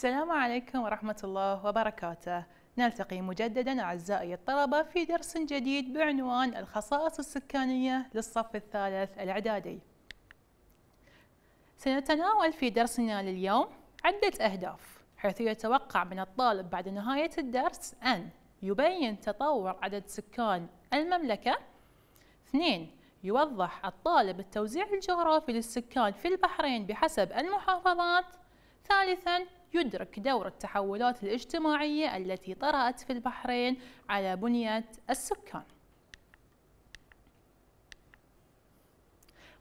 السلام عليكم ورحمة الله وبركاته نلتقي مجددا أعزائي الطلبة في درس جديد بعنوان الخصائص السكانية للصف الثالث الإعدادي سنتناول في درسنا لليوم عدة أهداف حيث يتوقع من الطالب بعد نهاية الدرس أن يبين تطور عدد سكان المملكة اثنين يوضح الطالب التوزيع الجغرافي للسكان في البحرين بحسب المحافظات ثالثا يدرك دور التحولات الاجتماعية التي طرأت في البحرين على بنية السكان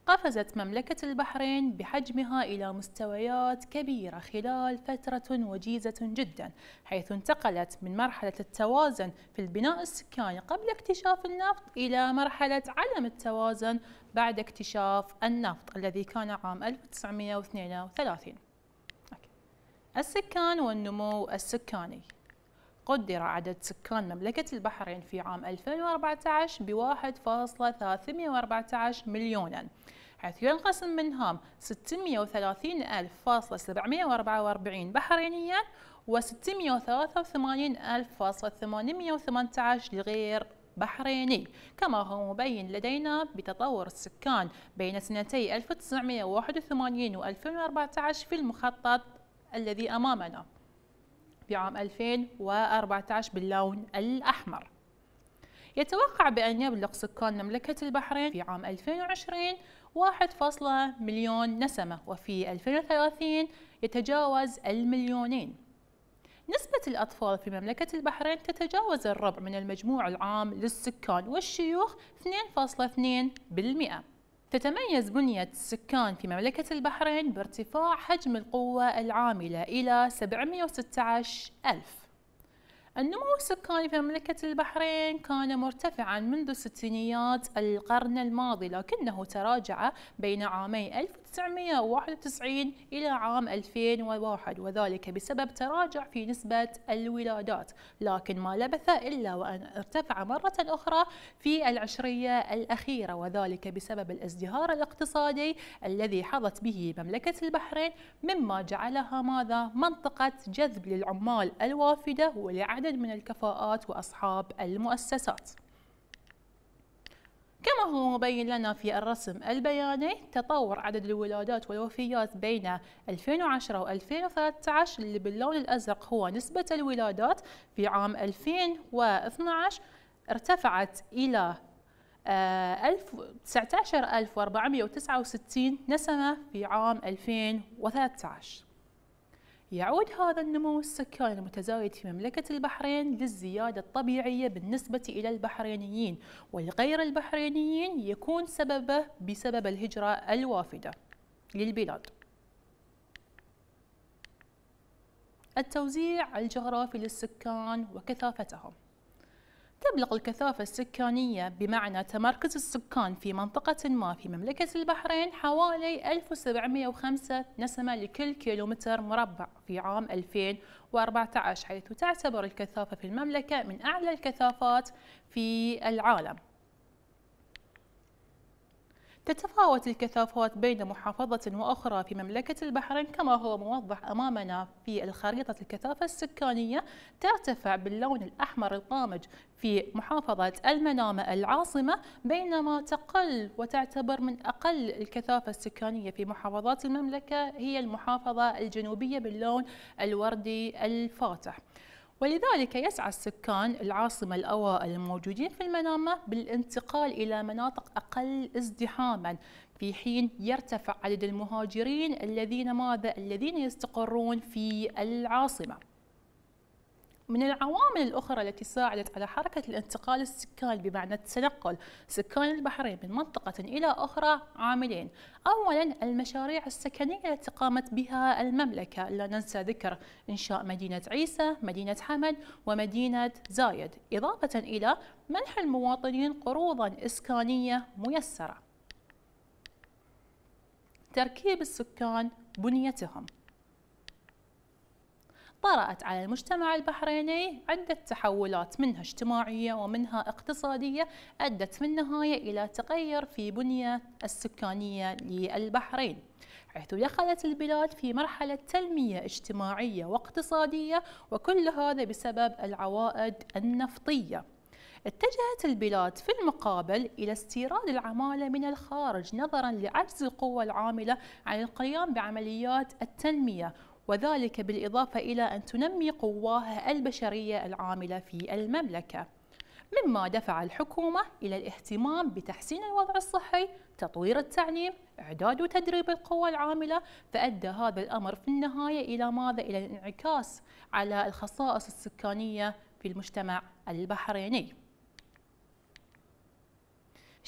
قفزت مملكة البحرين بحجمها إلى مستويات كبيرة خلال فترة وجيزة جدا حيث انتقلت من مرحلة التوازن في البناء السكاني قبل اكتشاف النفط إلى مرحلة عدم التوازن بعد اكتشاف النفط الذي كان عام 1932 السكان والنمو السكاني قدر عدد سكان مملكة البحرين في عام 2014 ب 1.314 مليونا حيث ينقسم منهم 630,744 بحرينيا و 683,818 لغير بحريني كما هو مبين لدينا بتطور السكان بين سنتي 1981 و 2014 في المخطط الذي أمامنا بعام 2014 باللون الأحمر يتوقع بأن يبلغ سكان مملكة البحرين في عام 2020 فاصلة مليون نسمة وفي 2030 يتجاوز المليونين نسبة الأطفال في مملكة البحرين تتجاوز الربع من المجموع العام للسكان والشيوخ 2.2% تتميز بنية السكان في مملكة البحرين بارتفاع حجم القوة العاملة إلى 716 ألف النمو السكاني في مملكة البحرين كان مرتفعا منذ ستينيات القرن الماضي لكنه تراجع بين عامي 1991 إلى عام 2001 وذلك بسبب تراجع في نسبة الولادات لكن ما لبث إلا وأن ارتفع مرة أخرى في العشرية الأخيرة وذلك بسبب الازدهار الاقتصادي الذي حظت به مملكة البحرين مما جعلها ماذا منطقة جذب للعمال الوافدة ولعدد من الكفاءات وأصحاب المؤسسات كما هو مبين لنا في الرسم البياني تطور عدد الولادات والوفيات بين 2010 و2013 اللي باللون الأزرق هو نسبة الولادات في عام 2012 ارتفعت إلى 19469 آه، نسمة في عام 2013 يعود هذا النمو السكاني المتزايد في مملكة البحرين للزيادة الطبيعية بالنسبة إلى البحرينيين والغير البحرينيين يكون سببه بسبب الهجرة الوافدة للبلاد التوزيع الجغرافي للسكان وكثافتهم تبلغ الكثافة السكانية بمعنى تمركز السكان في منطقة ما في مملكة البحرين حوالي 1705 نسمة لكل كيلومتر مربع في عام 2014 حيث تعتبر الكثافة في المملكة من أعلى الكثافات في العالم تتفاوت الكثافات بين محافظة وأخرى في مملكة البحرين كما هو موضح أمامنا في الخريطة الكثافة السكانية ترتفع باللون الأحمر القامج في محافظة المنامة العاصمة بينما تقل وتعتبر من أقل الكثافة السكانية في محافظات المملكة هي المحافظة الجنوبية باللون الوردي الفاتح ولذلك يسعى السكان العاصمة الأوائل الموجودين في المنامة بالانتقال إلى مناطق أقل ازدحاما في حين يرتفع عدد المهاجرين الذين ماذا الذين يستقرون في العاصمه من العوامل الأخرى التي ساعدت على حركة الانتقال السكاني بمعنى التنقل سكان البحرين من منطقة إلى أخرى عاملين أولا المشاريع السكنية التي قامت بها المملكة لا ننسى ذكر إنشاء مدينة عيسى مدينة حمد ومدينة زايد إضافة إلى منح المواطنين قروضا إسكانية ميسرة تركيب السكان بنيتهم طرأت على المجتمع البحريني عدة تحولات منها اجتماعية ومنها اقتصادية أدت في النهاية إلى تغير في بنية السكانية للبحرين حيث دخلت البلاد في مرحلة تنمية اجتماعية واقتصادية وكل هذا بسبب العوائد النفطية اتجهت البلاد في المقابل إلى استيراد العمالة من الخارج نظرا لعجز القوة العاملة عن القيام بعمليات التنمية وذلك بالإضافة إلى أن تنمي قواها البشرية العاملة في المملكة مما دفع الحكومة إلى الاهتمام بتحسين الوضع الصحي تطوير التعليم إعداد وتدريب القوى العاملة فأدى هذا الأمر في النهاية إلى ماذا؟ إلى الانعكاس على الخصائص السكانية في المجتمع البحريني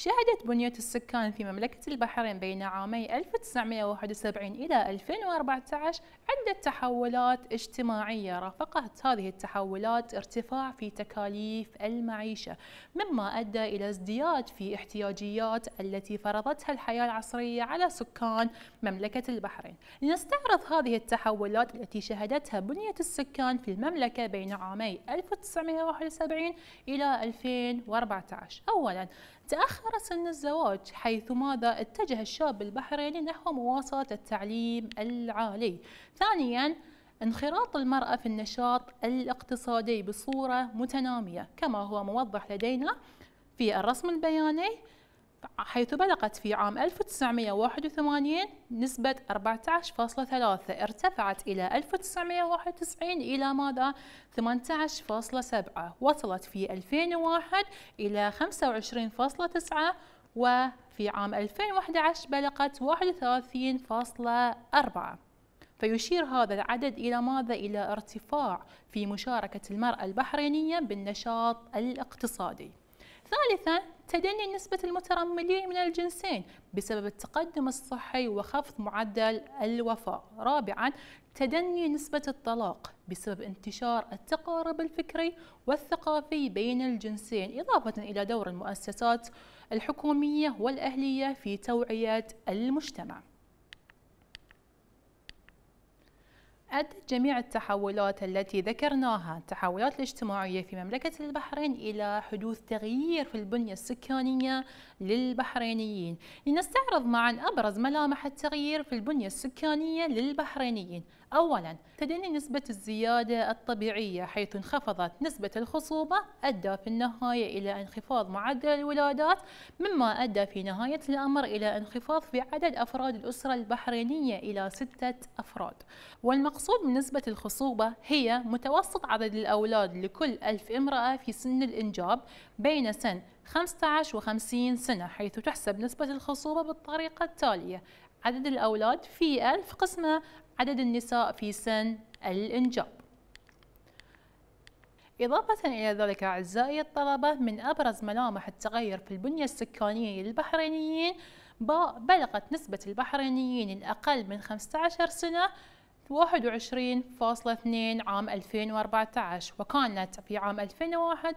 شهدت بنية السكان في مملكة البحرين بين عامي 1971 إلى 2014 عدة تحولات اجتماعية رافقت هذه التحولات ارتفاع في تكاليف المعيشة مما أدى إلى ازدياد في احتياجيات التي فرضتها الحياة العصرية على سكان مملكة البحرين لنستعرض هذه التحولات التي شهدتها بنية السكان في المملكة بين عامي 1971 إلى 2014 أولا تأخر سن الزواج حيث ماذا اتجه الشاب البحريني نحو مواصلة التعليم العالي ثانياً انخراط المرأة في النشاط الاقتصادي بصورة متنامية كما هو موضح لدينا في الرسم البياني حيث بلغت في عام 1981 نسبة 14.3 ارتفعت إلى 1991 إلى ماذا؟ 18.7 وصلت في 2001 إلى 25.9 وفي عام 2011 بلغت 31.4 فيشير هذا العدد إلى ماذا؟ إلى ارتفاع في مشاركة المرأة البحرينية بالنشاط الاقتصادي ثالثا تدني نسبة المترملين من الجنسين بسبب التقدم الصحي وخفض معدل الوفاة رابعا تدني نسبة الطلاق بسبب انتشار التقارب الفكري والثقافي بين الجنسين إضافة إلى دور المؤسسات الحكومية والأهلية في توعية المجتمع أدت جميع التحولات التي ذكرناها التحولات الاجتماعية في مملكة البحرين إلى حدوث تغيير في البنية السكانية للبحرينيين لنستعرض معا أبرز ملامح التغيير في البنية السكانية للبحرينيين أولا تدني نسبة الزيادة الطبيعية حيث انخفضت نسبة الخصوبة أدى في النهاية إلى انخفاض معدل الولادات مما أدى في نهاية الأمر إلى انخفاض في عدد أفراد الأسرة البحرينية إلى ستة أفراد والمقصود المقصود نسبة الخصوبة هي متوسط عدد الأولاد لكل ألف امرأة في سن الإنجاب بين سن 15 و 50 سنة حيث تحسب نسبة الخصوبة بالطريقة التالية عدد الأولاد في ألف قسمة عدد النساء في سن الإنجاب إضافة إلى ذلك أعزائي الطلبة من أبرز ملامح التغير في البنية السكانية للبحرينيين بلغت نسبة البحرينيين الأقل من 15 سنة 21.2 عام 2014 وكانت في عام 2001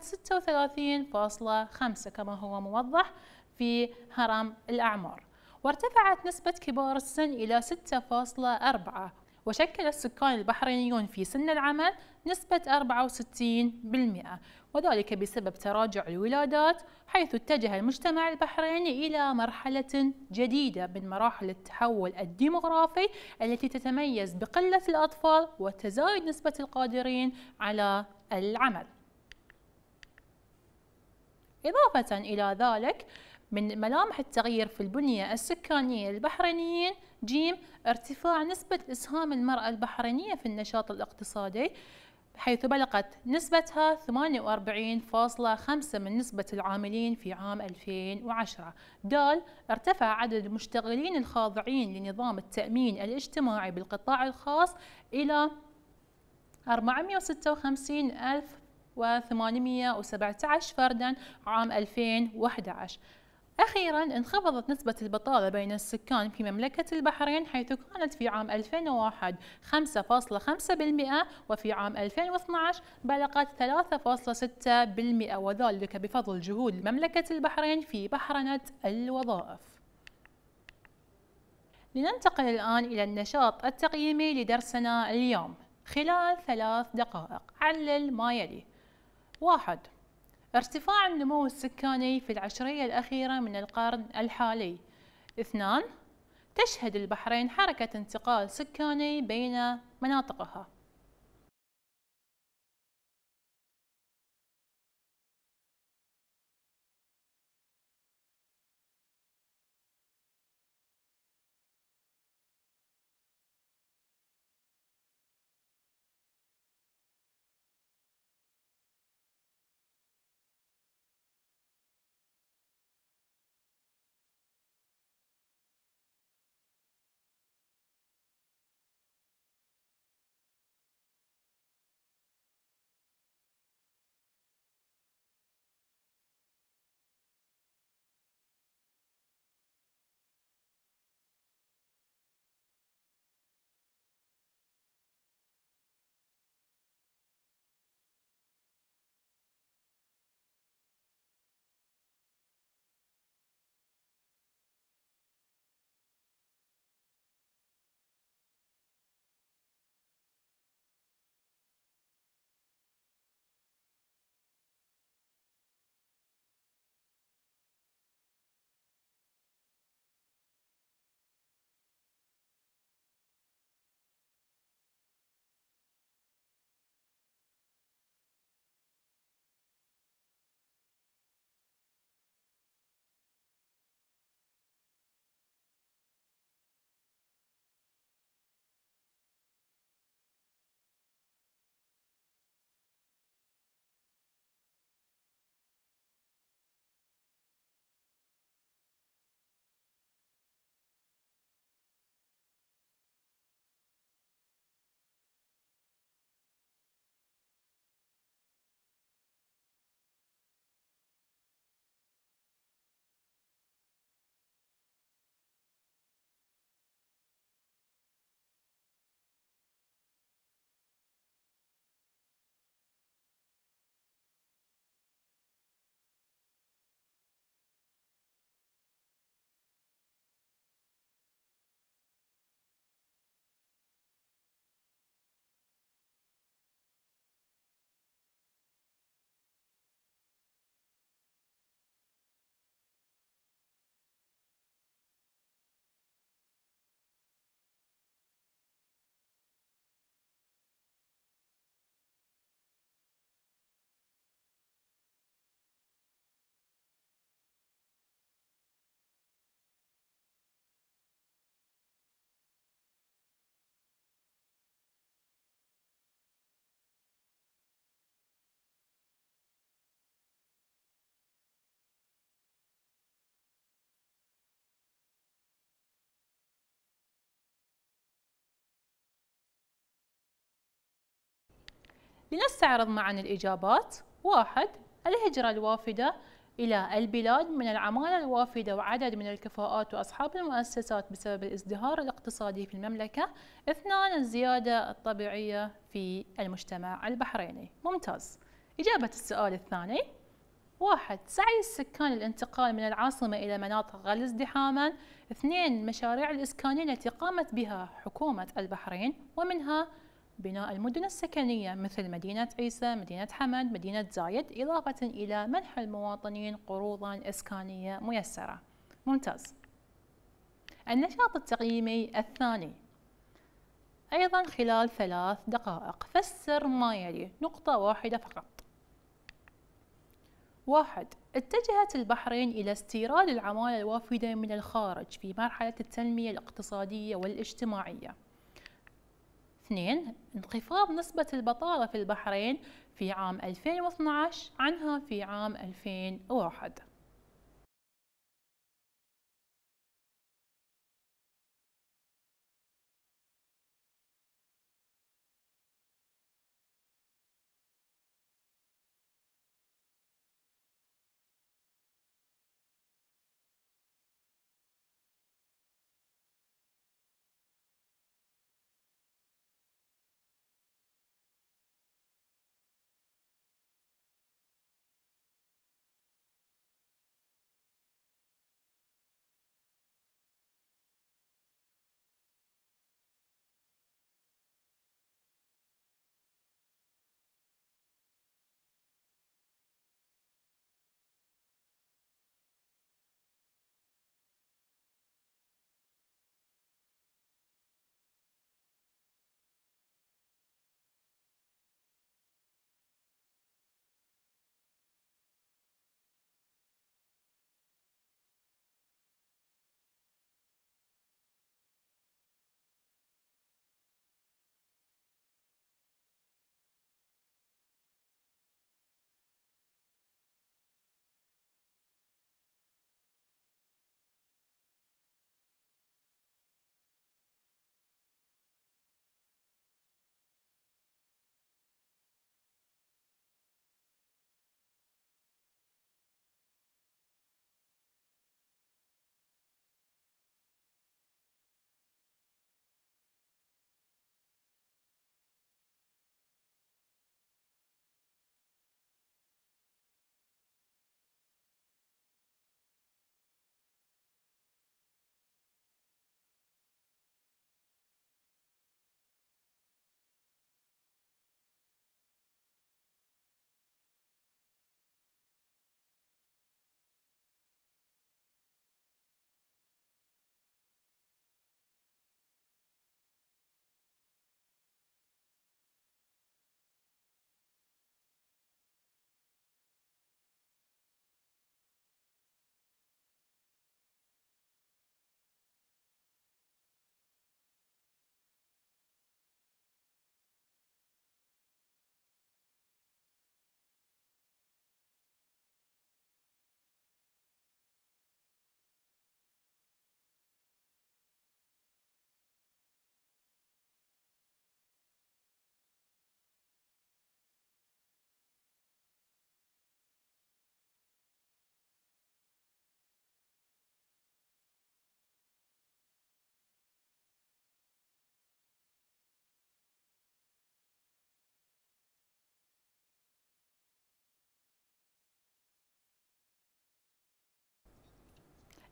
36.5 كما هو موضح في هرم الأعمار وارتفعت نسبة كبار السن إلى 6.4 وشكل السكان البحرينيون في سن العمل نسبة 64% وذلك بسبب تراجع الولادات حيث اتجه المجتمع البحريني إلى مرحلة جديدة من مراحل التحول الديمغرافي التي تتميز بقلة الأطفال وتزايد نسبة القادرين على العمل إضافة إلى ذلك من ملامح التغيير في البنية السكانية للبحرينيين ج ارتفاع نسبة إسهام المرأة البحرينية في النشاط الاقتصادي حيث بلغت نسبتها 48.5 من نسبة العاملين في عام 2010 دال ارتفع عدد المشتغلين الخاضعين لنظام التأمين الاجتماعي بالقطاع الخاص إلى 456 ألف و817 فردا عام 2011 أخيرا انخفضت نسبة البطالة بين السكان في مملكة البحرين حيث كانت في عام 2001 5.5% وفي عام 2012 بلغت 3.6% وذلك بفضل جهود مملكة البحرين في بحرنة الوظائف لننتقل الآن إلى النشاط التقييمي لدرسنا اليوم خلال ثلاث دقائق علل ما يلي واحد ارتفاع النمو السكاني في العشرية الأخيرة من القرن الحالي اثنان تشهد البحرين حركة انتقال سكاني بين مناطقها لنستعرض معا الإجابات واحد الهجرة الوافدة إلى البلاد من العمالة الوافدة وعدد من الكفاءات وأصحاب المؤسسات بسبب الازدهار الاقتصادي في المملكة اثنان الزيادة الطبيعية في المجتمع البحريني ممتاز إجابة السؤال الثاني واحد سعي السكان الانتقال من العاصمة إلى مناطق غل ازدحاما اثنين مشاريع الإسكانية التي قامت بها حكومة البحرين ومنها بناء المدن السكنية مثل مدينة عيسى، مدينة حمد، مدينة زايد، إضافة إلى منح المواطنين قروضا إسكانية ميسرة. ممتاز. النشاط التقييمي الثاني أيضا خلال ثلاث دقائق فسر ما يلي نقطة واحدة فقط واحد اتجهت البحرين إلى استيراد العمالة الوافدة من الخارج في مرحلة التنمية الاقتصادية والاجتماعية 2 انخفاض نسبة البطالة في البحرين في عام 2012 عنها في عام 2001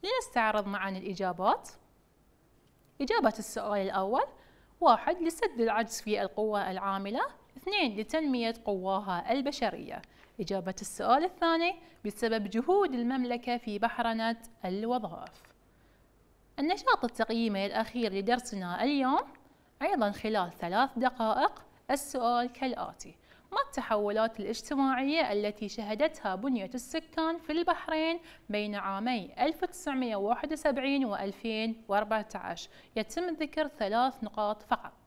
لنستعرض معا الإجابات إجابة السؤال الأول واحد لسد العجز في القوى العاملة اثنين لتنمية قواها البشرية إجابة السؤال الثاني بسبب جهود المملكة في بحرنة الوظائف النشاط التقييمي الأخير لدرسنا اليوم أيضا خلال ثلاث دقائق السؤال كالآتي ما التحولات الاجتماعية التي شهدتها بنية السكان في البحرين بين عامي 1971 و 2014 يتم ذكر ثلاث نقاط فقط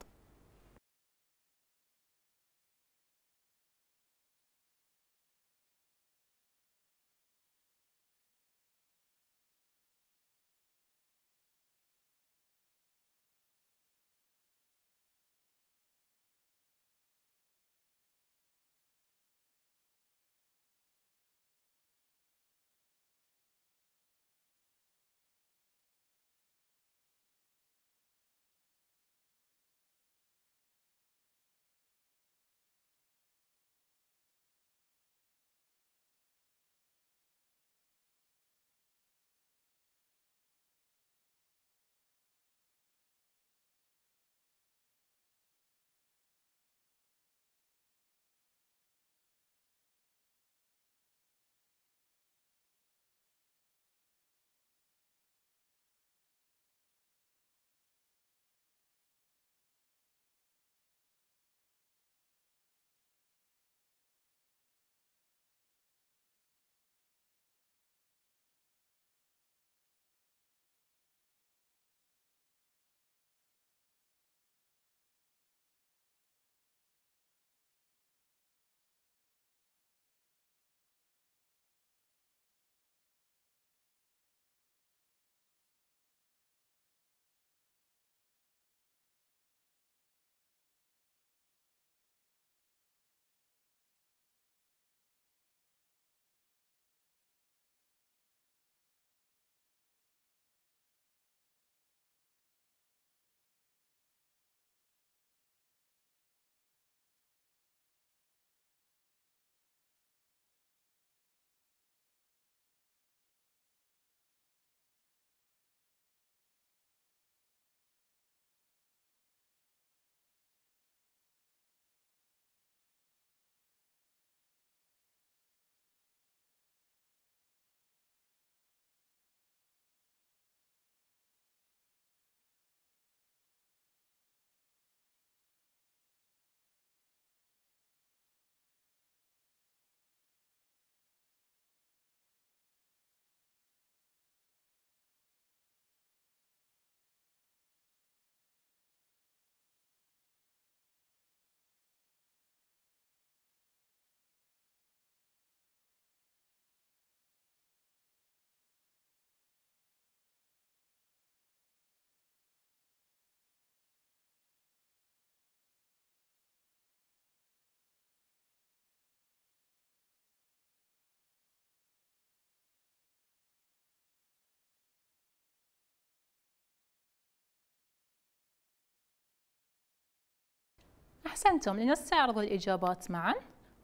أحسنتم لنستعرض الإجابات معاً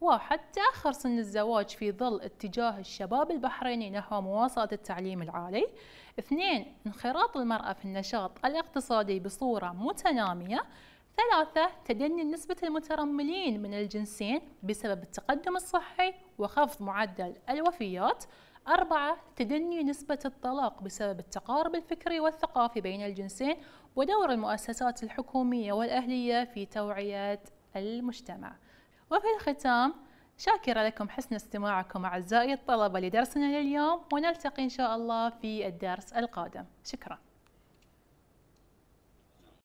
واحد تأخر سن الزواج في ظل اتجاه الشباب البحريني نحو مواصلة التعليم العالي اثنين انخراط المرأة في النشاط الاقتصادي بصورة متنامية ثلاثة تدني نسبة المترملين من الجنسين بسبب التقدم الصحي وخفض معدل الوفيات أربعة تدني نسبة الطلاق بسبب التقارب الفكري والثقافي بين الجنسين ودور المؤسسات الحكومية والأهلية في توعية المجتمع وفي الختام شاكرة لكم حسن استماعكم أعزائي الطلبة لدرسنا لليوم ونلتقي إن شاء الله في الدرس القادم شكراً